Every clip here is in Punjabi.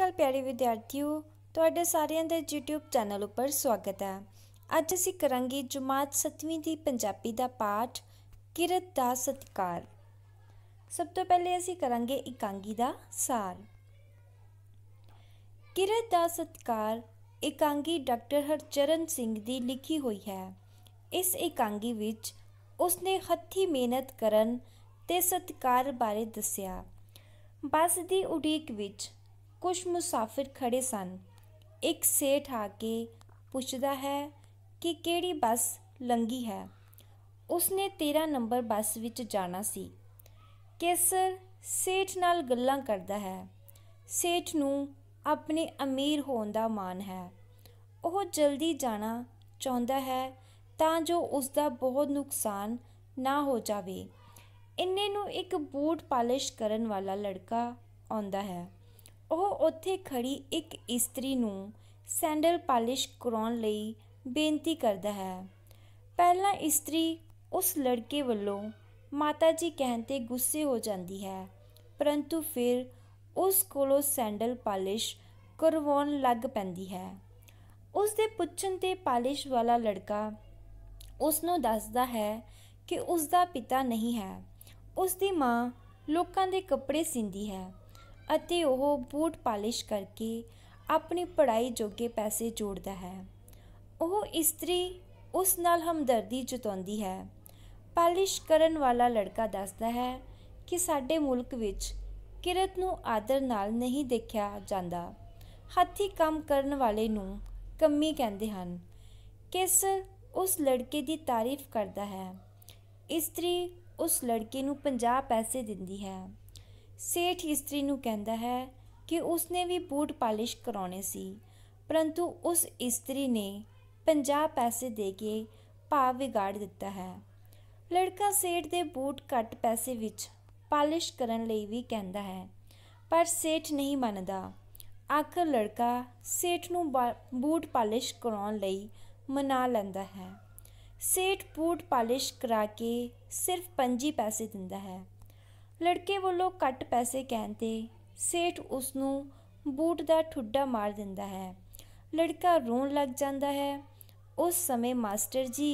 ਅਕਾਲ ਪਿਆਰੇ ਵਿਦਿਆਰਥੀਓ ਤੁਹਾਡੇ ਸਾਰਿਆਂ ਦਾ YouTube ਚੈਨਲ ਉੱਪਰ ਸਵਾਗਤ ਹੈ ਅੱਜ ਅਸੀਂ ਕਰਾਂਗੇ ਜਮਾਤ 7ਵੀਂ ਦੀ ਪੰਜਾਬੀ ਦਾ ਪਾਠ ਕਿਰਤ ਦਾ ਸਤਕਾਰ ਸਭ ਤੋਂ ਪਹਿਲੇ ਅਸੀਂ ਕਰਾਂਗੇ ਇਕਾਂਗੀ ਦਾ ਸਾਰ ਕਿਰਤ ਦਾ ਸਤਕਾਰ ਇਕਾਂਗੀ ਡਾਕਟਰ ਹਰਚਰਨ ਸਿੰਘ ਦੀ ਲਿਖੀ ਹੋਈ ਹੈ ਇਸ ਇਕਾਂਗੀ ਵਿੱਚ ਉਸਨੇ ਹੱਥੀ ਮਿਹਨਤ ਕਰਨ ਤੇ ਸਤਕਾਰ ਬਾਰੇ ਦੱਸਿਆ ਬਸ ਦੀ ਉਡੀਕ ਵਿੱਚ ਕੁਝ ਮੁਸਾਫਿਰ ਖੜੇ ਸਨ ਇੱਕ ਸੇਠ ਆ ਕੇ ਪੁੱਛਦਾ ਹੈ ਕਿ ਕਿਹੜੀ ਬੱਸ ਲੰਗੀ ਹੈ ਉਸਨੇ 13 ਨੰਬਰ ਬੱਸ ਵਿੱਚ ਜਾਣਾ ਸੀ ਕੇਸਰ ਸੇਠ ਨਾਲ ਗੱਲਾਂ ਕਰਦਾ ਹੈ ਸੇਠ ਨੂੰ ਆਪਣੇ ਅਮੀਰ ਹੋਣ ਦਾ ਮਾਣ ਹੈ ਉਹ ਜਲਦੀ ਜਾਣਾ ਚਾਹੁੰਦਾ ਹੈ ਤਾਂ ਜੋ ਉਸ ਦਾ ਬਹੁਤ ਨੁਕਸਾਨ ਨਾ ਹੋ ਜਾਵੇ ਇੰਨੇ ਨੂੰ ਇੱਕ ਬੂਟ ਪਾਲਿਸ਼ ਕਰਨ ਵਾਲਾ ਲੜਕਾ ਆਉਂਦਾ ਹੈ ਉਹ ਉੱਥੇ ਖੜੀ ਇੱਕ ਇਸਤਰੀ ਨੂੰ ਸੈਂਡਲ ਪਾਲਿਸ਼ ਕਰਾਉਣ ਲਈ ਬੇਨਤੀ ਕਰਦਾ ਹੈ ਪਹਿਲਾਂ ਇਸਤਰੀ ਉਸ ਲੜਕੇ ਵੱਲੋਂ ਮਾਤਾ ਜੀ ਕਹਿਣ ਤੇ ਗੁੱਸੇ ਹੋ ਜਾਂਦੀ ਹੈ ਪਰੰਤੂ ਫਿਰ ਉਸ ਕੋਲੋਂ ਸੈਂਡਲ ਪਾਲਿਸ਼ ਕਰਵਾਉਣ ਲੱਗ ਪੈਂਦੀ ਹੈ ਉਸ ਦੇ ਪੁੱਛਣ ਤੇ ਪਾਲਿਸ਼ ਵਾਲਾ ਲੜਕਾ ਉਸ ਨੂੰ ਦੱਸਦਾ ਹੈ ਕਿ ਉਸ ਦਾ ਪਿਤਾ ਨਹੀਂ ਹੈ ਉਸ ਦੀ ਮਾਂ ਲੋਕਾਂ ਦੇ ਕੱਪੜੇ ਸਿੰਦੀ ਹੈ ਅਤੇ ਉਹ ਬੂਟ ਪਾਲਿਸ਼ ਕਰਕੇ ਆਪਣੀ ਪੜ੍ਹਾਈ ਜੋਗੇ ਪੈਸੇ ਜੋੜਦਾ ਹੈ ਉਹ ਇਸਤਰੀ ਉਸ ਨਾਲ ਹਮਦਰਦੀ ਜਤਾਉਂਦੀ ਹੈ ਪਾਲਿਸ਼ ਕਰਨ ਵਾਲਾ ਲੜਕਾ ਦੱਸਦਾ ਹੈ ਕਿ ਸਾਡੇ ਮੁਲਕ ਵਿੱਚ ਕਿਰਤ ਨੂੰ ਆਦਰ ਨਾਲ ਨਹੀਂ ਦੇਖਿਆ ਜਾਂਦਾ ਹੱਥੀ ਕੰਮ ਕਰਨ ਵਾਲੇ ਨੂੰ ਕੰਮੀ ਕਹਿੰਦੇ ਹਨ ਕੇਸਰ ਉਸ ਲੜਕੇ ਦੀ ਤਾਰੀਫ ਕਰਦਾ ਹੈ ਇਸਤਰੀ ਉਸ ਲੜਕੇ ਨੂੰ 50 ਪੈਸੇ ਦਿੰਦੀ ਹੈ ਸੇਠ ਇਸਤਰੀ ਨੂੰ ਕਹਿੰਦਾ ਹੈ ਕਿ ਉਸਨੇ ਵੀ ਬੂਟ ਪਾਲਿਸ਼ ਕਰਾਉਣੇ ਸੀ ਪਰੰਤੂ ਉਸ ਇਸਤਰੀ ਨੇ 50 ਪੈਸੇ ਦੇ ਕੇ ਭਾਅ ਵਿਗਾੜ ਦਿੱਤਾ ਹੈ ਲੜਕਾ ਸੇਠ ਦੇ ਬੂਟ ਘੱਟ ਪੈਸੇ ਵਿੱਚ ਪਾਲਿਸ਼ ਕਰਨ ਲਈ ਵੀ ਕਹਿੰਦਾ ਹੈ ਪਰ ਸੇਠ ਨਹੀਂ ਮੰਨਦਾ ਆਖਰ ਲੜਕਾ ਸੇਠ ਨੂੰ ਬੂਟ ਪਾਲਿਸ਼ ਕਰਾਉਣ ਲਈ ਮਨਾ ਲੈਂਦਾ ਹੈ ਸੇਠ ਬੂਟ ਪਾਲਿਸ਼ ਕਰਾ ਕੇ ਸਿਰਫ 5 ਪੈਸੇ ਦਿੰਦਾ ਹੈ ਲੜਕੇ ਵੱਲੋਂ ਕੱਟ ਪੈਸੇ ਕਹਿੰਦੇ ਸੇਠ ਉਸ ਨੂੰ ਬੂਟ ਦਾ ਠੁੱਡਾ ਮਾਰ ਦਿੰਦਾ ਹੈ ਲੜਕਾ ਰੋਣ ਲੱਗ ਜਾਂਦਾ ਹੈ ਉਸ ਸਮੇਂ ਮਾਸਟਰ ਜੀ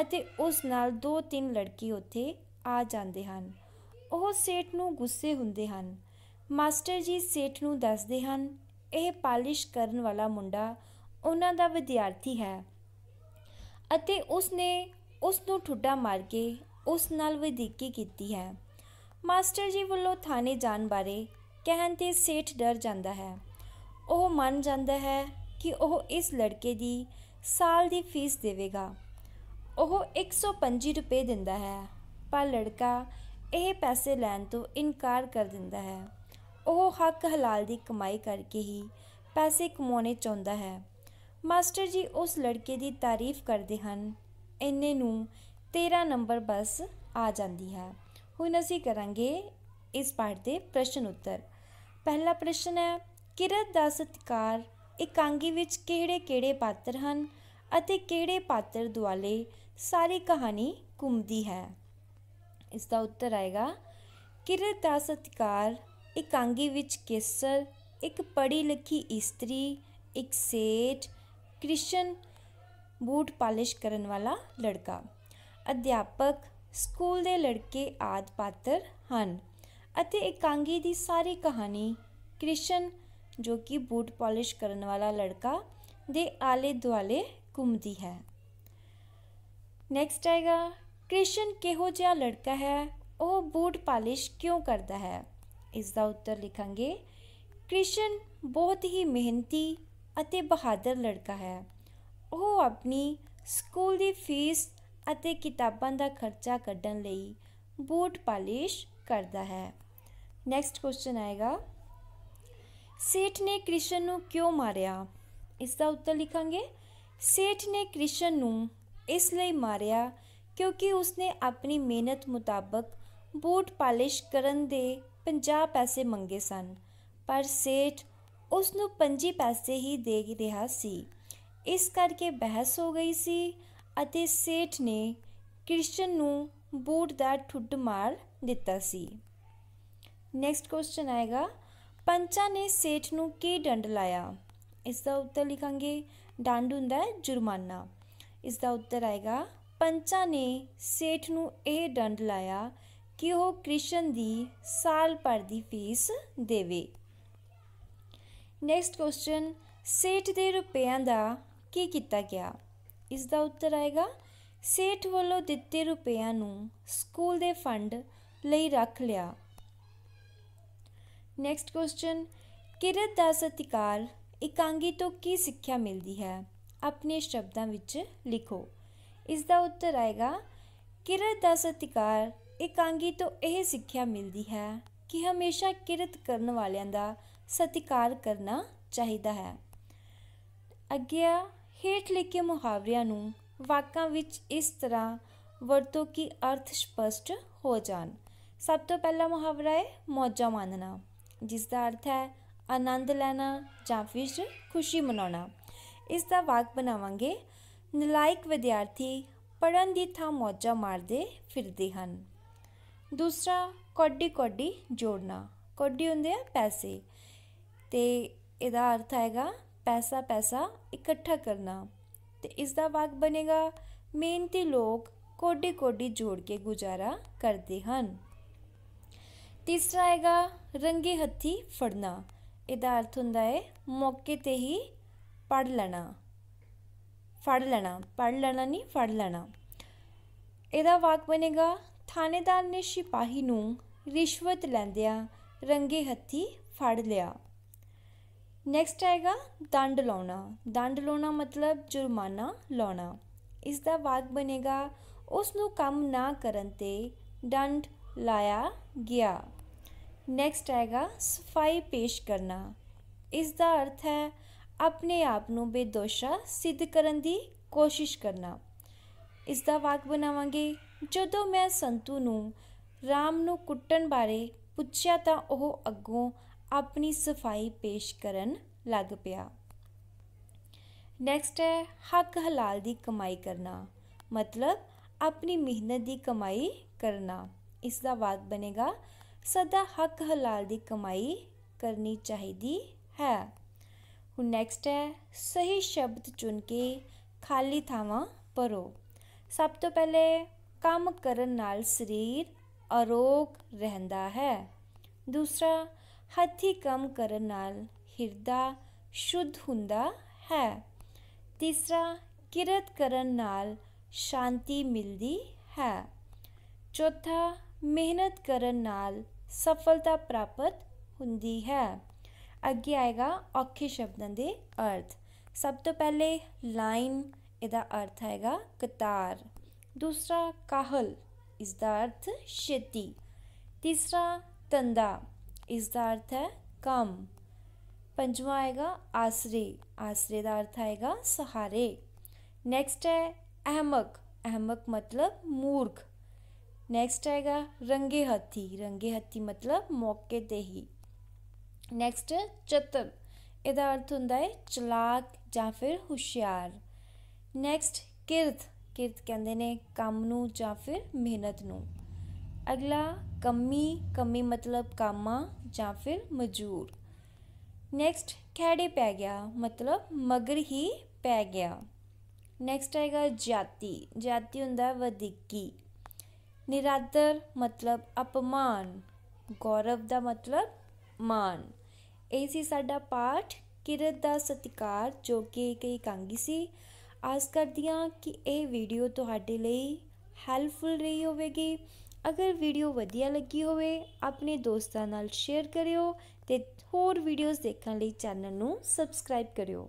ਅਤੇ ਉਸ ਨਾਲ ਦੋ ਤਿੰਨ ਲੜਕੀ ਉੱਥੇ ਆ ਜਾਂਦੇ ਹਨ ਉਹ ਸੇਠ ਨੂੰ ਗੁੱਸੇ ਹੁੰਦੇ ਹਨ ਮਾਸਟਰ ਜੀ ਸੇਠ ਨੂੰ ਦੱਸਦੇ ਹਨ ਇਹ ਪਾਲਿਸ਼ ਕਰਨ ਵਾਲਾ ਮੁੰਡਾ ਉਹਨਾਂ ਦਾ ਵਿਦਿਆਰਥੀ ਹੈ ਅਤੇ ਉਸ ਨੇ ਉਸ ਨੂੰ ਠੁੱਡਾ ਮਾਰ ਕੇ ਉਸ ਨਾਲ ਵਿਦਿੱਕੀ ਕੀਤੀ ਹੈ ਮਾਸਟਰ ਜੀ ਵੱਲੋਂ ਥਾਣੇ ਜਾਣ ਬਾਰੇ ਕਹਿਣ ਤੇ ਸੇਠ ਡਰ ਜਾਂਦਾ ਹੈ ਉਹ ਮੰਨ ਜਾਂਦਾ ਹੈ ਕਿ ਉਹ ਇਸ ਲੜਕੇ ਦੀ ਸਾਲ ਦੀ ਫੀਸ ਦੇਵੇਗਾ ਉਹ 125 ਰੁਪਏ ਦਿੰਦਾ ਹੈ ਪਰ ਲੜਕਾ ਇਹ ਪੈਸੇ ਲੈਣ ਤੋਂ ਇਨਕਾਰ ਕਰ ਦਿੰਦਾ ਹੈ ਉਹ ਹੱਕ ਹਲਾਲ ਦੀ ਕਮਾਈ ਕਰਕੇ ਹੀ ਪੈਸੇ ਕਮਾਉਣੇ ਚਾਹੁੰਦਾ ਹੈ ਮਾਸਟਰ ਜੀ ਉਸ ਲੜਕੇ ਦੀ ਤਾਰੀਫ ਕਰਦੇ ਹਨ ਇੰਨੇ ਨੂੰ 13 ਨੰਬਰ ਬੱਸ ਆ ਜਾਂਦੀ ਹੈ ਹੁਣ ਅਸੀਂ ਕਰਾਂਗੇ ਇਸ ਪਾਠ ਦੇ ਪ੍ਰਸ਼ਨ ਉੱਤਰ ਪਹਿਲਾ ਪ੍ਰਸ਼ਨ ਹੈ ਕਿਰਤ ਦਾ ਸਤਕਾਰ ਇਕਾਂਗੀ ਵਿੱਚ ਕਿਹੜੇ-ਕਿਹੜੇ ਪਾਤਰ ਹਨ ਅਤੇ ਕਿਹੜੇ ਪਾਤਰ ਦੁਆਲੇ ਸਾਰੀ ਕਹਾਣੀ ਘੁੰਮਦੀ ਹੈ ਇਸ ਦਾ ਉੱਤਰ ਆਏਗਾ ਕਿਰਤ ਦਾ ਸਤਕਾਰ ਇਕਾਂਗੀ ਵਿੱਚ ਕੇਸਰ ਇੱਕ ਪੜ੍ਹੀ ਲਿਖੀ ਇਸਤਰੀ ਇੱਕ ਸੇਠ ਕ੍ਰਿਸ਼ਨ ਬੂਟ ਪਾਲਿਸ਼ ਕਰਨ ਵਾਲਾ ਲੜਕਾ ਅਧਿਆਪਕ ਸਕੂਲ ਦੇ ਲੜਕੇ ਆਦ ਪਾਤਰ ਹਨ ਅਤੇ ਇਕਾਂਗੀ ਦੀ ਸਾਰੀ ਕਹਾਣੀ ਕ੍ਰਿਸ਼ਨ ਜੋ ਕਿ ਬੂਟ ਪਾਲਿਸ਼ ਕਰਨ ਵਾਲਾ ਲੜਕਾ ਦੇ ਆਲੇ ਦੁਆਲੇ ਘੁੰਮਦੀ ਹੈ ਨੈਕਸਟ ਆਏਗਾ ਕ੍ਰਿਸ਼ਨ ਕਿਹੋ ਜਿਹਾ ਲੜਕਾ ਹੈ ਉਹ ਬੂਟ ਪਾਲਿਸ਼ ਕਿਉਂ ਕਰਦਾ ਹੈ ਇਸ ਦਾ ਉੱਤਰ ਲਿਖਾਂਗੇ ਕ੍ਰਿਸ਼ਨ ਬਹੁਤ ਹੀ ਮਿਹਨਤੀ ਅਤੇ ਬਹਾਦਰ ਲੜਕਾ ਹੈ ਉਹ ਆਪਣੀ ਸਕੂਲ ਦੀ ਫੀਸ ਅਤੇ ਕਿਤਾਬਾਂ ਦਾ ਖਰਚਾ ਕੱਢਣ ਲਈ ਬੂਟ ਪਾਲਿਸ਼ ਕਰਦਾ ਹੈ ਨੈਕਸਟ ਕੁਐਸਚਨ ਆਏਗਾ ਸੇਠ ਨੇ ਕ੍ਰਿਸ਼ਨ ਨੂੰ ਕਿਉਂ ਮਾਰਿਆ ਇਸ ਦਾ ਉੱਤਰ ਲਿਖਾਂਗੇ ਸੇਠ ਨੇ ਕ੍ਰਿਸ਼ਨ ਨੂੰ ਇਸ ਲਈ ਮਾਰਿਆ ਕਿਉਂਕਿ ਉਸਨੇ ਆਪਣੀ ਮਿਹਨਤ ਮੁਤਾਬਕ ਬੂਟ ਪਾਲਿਸ਼ ਕਰਨ ਦੇ 50 ਪੈਸੇ ਮੰਗੇ ਸਨ ਪਰ ਸੇਠ ਉਸ ਨੂੰ 25 ਪੈਸੇ ਹੀ ਦੇ ਰਿਹਾ ਸੀ ਇਸ ਕਰਕੇ ਬਹਿਸ ਹੋ ਗਈ ਸੀ ਅਤੇ ਸੇਠ ਨੇ ਕ੍ਰਿਸ਼ਨ ਨੂੰ ਬੂਟ ਦਾ ਠੁੱਡ ਮਾਰ ਦਿੱਤਾ ਸੀ ਨੈਕਸਟ ਕੁਐਸਚਨ ਆਏਗਾ ਪੰਚਾ ਨੇ ਸੇਠ ਨੂੰ ਕੀ ਡੰਡ ਲਾਇਆ ਇਸ ਦਾ ਉੱਤਰ ਲਿਖਾਂਗੇ ਡੰਡ ਹੁੰਦਾ ਹੈ ਜੁਰਮਾਨਾ ਇਸ ਦਾ ਉੱਤਰ ਆਏਗਾ ਪੰਚਾ ਨੇ ਸੇਠ ਨੂੰ ਇਹ ਡੰਡ ਲਾਇਆ ਕਿ ਉਹ ਕ੍ਰਿਸ਼ਨ ਦੀ ਸਾਲ ਭਰ ਦੀ ਫੀਸ ਦੇਵੇ ਨੈਕਸਟ ਕੁਐਸਚਨ ਸੇਠ ਦੇ ਰੁਪਿਆਂ ਦਾ ਕੀ ਕੀਤਾ ਗਿਆ ਇਸ ਦਾ ਉੱਤਰ ਆਏਗਾ ਸੇਠ ਵੱਲੋਂ ਦਿੱਤੇ ਰੁਪਿਆਂ ਨੂੰ ਸਕੂਲ ਦੇ ਫੰਡ ਲਈ ਰੱਖ ਲਿਆ ਨੈਕਸਟ ਕੁਐਸਚਨ ਕਿਰਤ ਦਾ ਸਤਿਕਾਰ ਇਕਾਂਗੀ ਤੋਂ ਕੀ ਸਿੱਖਿਆ ਮਿਲਦੀ ਹੈ ਆਪਣੇ ਸ਼ਬਦਾਂ ਵਿੱਚ ਲਿਖੋ ਇਸ ਦਾ ਉੱਤਰ ਆਏਗਾ ਕਿਰਤ ਦਾ ਸਤਿਕਾਰ ਇਕਾਂਗੀ ਤੋਂ ਇਹ ਸਿੱਖਿਆ ਮਿਲਦੀ ਹੈ ਕਿ ਹਮੇਸ਼ਾ ਕਿਰਤ ਕਰਨ ਵਾਲਿਆਂ ਦਾ ਸਤਿਕਾਰ ਕਰਨਾ ਚਾਹੀਦਾ ਹੈ ਅੱਗੇ ਹੇਠ ਲਿਖੇ ਮੁਹਾਵਰਿਆਂ ਨੂੰ ਵਾਕਾਂ ਵਿੱਚ ਇਸ ਤਰ੍ਹਾਂ ਵਰਤੋ ਕਿ ਅਰਥ ਸਪਸ਼ਟ ਹੋ ਜਾਣ ਸਭ ਤੋਂ ਪਹਿਲਾ ਮੁਹਾਵਰਾ ਹੈ ਮੌਜਾ ਮਾਨਣਾ ਜਿਸ ਦਾ ਅਰਥ ਹੈ ਆਨੰਦ ਲੈਣਾ ਜਾਂ ਫਿਰ ਖੁਸ਼ੀ ਮਨਾਉਣਾ ਇਸ ਦਾ ਵਾਕ ਬਣਾਵਾਂਗੇ ਨਲਾਇਕ ਵਿਦਿਆਰਥੀ ਪੜਨ ਦੀ ਥਾਂ ਮੌਜਾ ਮਾਰਦੇ ਫਿਰਦੇ ਹਨ ਦੂਸਰਾ ਕੋਡੀ ਕੋਡੀ ਜੋੜਨਾ ਕੋਡੀ ਹੁੰਦੇ ਆ ਪੈਸੇ ਤੇ ਇਹਦਾ ਅਰਥ ਹੈਗਾ ਪੈਸਾ ਪੈਸਾ ਇਕੱਠਾ ਕਰਨਾ ਤੇ ਇਸ ਦਾ ਵਾਕ ਬਣੇਗਾ ਮਿਹਨਤੀ ਲੋਕ ਕੋਡੀ ਕੋਡੀ ਜੋੜ ਕੇ ਗੁਜ਼ਾਰਾ ਕਰਦੇ ਹਨ ਤੀਸਰਾ ਹੈਗਾ ਰੰਗੇ ਹੱਥੀ ਫੜਨਾ ਇਹਦਾ ਅਰਥ ਹੁੰਦਾ ਹੈ ਮੌਕੇ ਤੇ ਹੀ ਪੜ ਲੈਣਾ ਫੜ ਲੈਣਾ ਪੜ ਲੈਣਾ ਨਹੀਂ ਫੜ ਲੈਣਾ ਇਹਦਾ ਵਾਕ ਬਣੇਗਾ ਥਾਣੇਦਾਰ ਨੇ ਸਿਪਾਹੀ ਨੂੰ ਰਿਸ਼ਵਤ ਲੈਂਦਿਆਂ ਰੰਗੇ ਹੱਥੀ ਫੜ ਲਿਆ ਨੈਕਸਟ ਆਏਗਾ ਦੰਡ ਲਾਉਣਾ ਦੰਡ ਲਾਉਣਾ ਮਤਲਬ ਜੁਰਮਾਨਾ ਲਾਉਣਾ ਇਸ ਦਾ ਵਾਕ ਬਣੇਗਾ ਉਸ ਨੂੰ ਕੰਮ ਨਾ ਕਰਨ ਤੇ ਦੰਡ ਲਾਇਆ ਗਿਆ ਨੈਕਸਟ ਆਏਗਾ ਸਫਾਈ ਪੇਸ਼ ਕਰਨਾ ਇਸ ਦਾ ਅਰਥ ਹੈ ਆਪਣੇ ਆਪ ਨੂੰ ਬੇਦੋਸ਼ਾ ਸਿੱਧ ਕਰਨ ਦੀ ਕੋਸ਼ਿਸ਼ ਕਰਨਾ ਇਸ ਦਾ ਵਾਕ ਬਣਾਵਾਂਗੇ ਜਦੋਂ ਮੈਂ ਸੰਤੂ ਨੂੰ ਰਾਮ ਨੂੰ ਕੁੱਟਣ ਬਾਰੇ ਪੁੱਛਿਆ ਤਾਂ ਉਹ ਅੱਗੋਂ ਆਪਣੀ ਸਫਾਈ ਪੇਸ਼ ਕਰਨ ਲੱਗ ਪਿਆ ਨੈਕਸਟ ਹੈ ਹੱਕ ਹਲਾਲ ਦੀ ਕਮਾਈ ਕਰਨਾ ਮਤਲਬ ਆਪਣੀ ਮਿਹਨਤ ਦੀ ਕਮਾਈ ਕਰਨਾ ਇਸ ਦਾ ਵਾਕ ਬਣੇਗਾ ਸਦਾ ਹੱਕ ਹਲਾਲ ਦੀ ਕਮਾਈ ਕਰਨੀ ਚਾਹੀਦੀ ਹੈ ਹੁਣ ਨੈਕਸਟ ਹੈ ਸਹੀ ਸ਼ਬਦ ਚੁਣ ਕੇ ਖਾਲੀ ਥਾਵਾਂ ਭਰੋ ਸਭ ਤੋਂ ਪਹਿਲੇ ਕੰਮ ਕਰਨ ਨਾਲ ਸਰੀਰ ਅਰੋਗ ਰਹਿੰਦਾ ਹੈ ਦੂਸਰਾ ਹੱਥੀ ਕੰਮ ਕਰਨ ਨਾਲ ਹਿਰਦਾ ਸ਼ੁੱਧ ਹੁੰਦਾ ਹੈ ਤੀਸਰਾ ਕਿਰਤ ਕਰਨ ਨਾਲ ਸ਼ਾਂਤੀ ਮਿਲਦੀ ਹੈ ਚੌਥਾ ਮਿਹਨਤ ਕਰਨ ਨਾਲ ਸਫਲਤਾ ਪ੍ਰਾਪਤ ਹੁੰਦੀ ਹੈ ਅੱਗੇ ਆਏਗਾ ਔਖੇ ਸ਼ਬਦਾਂ ਦੇ ਅਰਥ ਸਭ ਤੋਂ ਪਹਿਲੇ ਲਾਈਨ ਇਹਦਾ ਅਰਥ ਹੈਗਾ ਕਤਾਰ ਦੂਸਰਾ ਕਾਹਲ ਇਸ ਦਾ ਅਰਥ ਛੇਤੀ ਤੀਸਰਾ ਤੰਦਾ ਇਸ ਦਾ ਅਰਥ ਹੈ ਕਮ ਪੰਜਵਾਂ ਆਏਗਾ ਆਸਰੇ ਆਸਰੇ ਦਾ ਅਰਥ ਆਏਗਾ ਸਹਾਰੇ ਨੈਕਸਟ ਹੈ ਅਹਮਕ ਅਹਮਕ ਮਤਲਬ ਮੂਰਖ ਨੈਕਸਟ ਆਏਗਾ ਰੰਗੇ ਹੱਥੀ ਰੰਗੇ ਹੱਥੀ ਮਤਲਬ ਮੌਕੇ ਤੇ ਹੀ ਨੈਕਸਟ ਚਤਰ ਇਹਦਾ ਅਰਥ ਹੁੰਦਾ ਹੈ ਚਲਾਕ ਜਾਂ ਫਿਰ ਹੁਸ਼ਿਆਰ ਨੈਕਸਟ ਕਿਰਤ ਕਿਰਤ ਕਹਿੰਦੇ ਨੇ ਕੰਮ ਨੂੰ ਜਾਂ ਫਿਰ ਮਿਹਨਤ ਨੂੰ ਅਗਲਾ ਕੰਮੀ ਕੰਮੀ ਮਤਲਬ ਕਾਮਾ ਜਾਂ ਫਿਰ ਮਜੂਰ ਨੈਕਸਟ ਖੈੜੇ ਪੈ ਗਿਆ ਮਤਲਬ ਮਗਰ ਹੀ ਪੈ ਗਿਆ ਨੈਕਸਟ ਆਏਗਾ ਜਾਤੀ ਜਾਤੀ ਹੁੰਦਾ ਵਧਿੱਕੀ ਨਿਰਾਦਰ ਮਤਲਬ ਅਪਮਾਨ ਗੌਰਵ ਦਾ ਮਤਲਬ ਮਾਨ ਇਹ ਸੀ ਸਾਡਾ ਪਾਠ ਕਿਰਤ ਦਾ ਸਤਿਕਾਰ ਜੋ ਕਿ ਇੱਕ ਇਕਾਂਗੀ ਸੀ ਆਸ ਕਰਦੀ ਹਾਂ ਕਿ ਇਹ ਵੀਡੀਓ ਤੁਹਾਡੇ ਲਈ ਹੈਲਪਫੁਲ ਰਹੀ ਹੋਵੇਗੀ ਅਗਰ ਵੀਡੀਓ ਵਧੀਆ ਲੱਗੀ ਹੋਵੇ ਆਪਣੇ ਦੋਸਤਾਂ ਨਾਲ ਸ਼ੇਅਰ ਕਰਿਓ ਤੇ ਹੋਰ ਵੀਡੀਓਜ਼ ਦੇਖਣ ਲਈ ਚੈਨਲ ਨੂੰ ਸਬਸਕ੍ਰਾਈਬ ਕਰਿਓ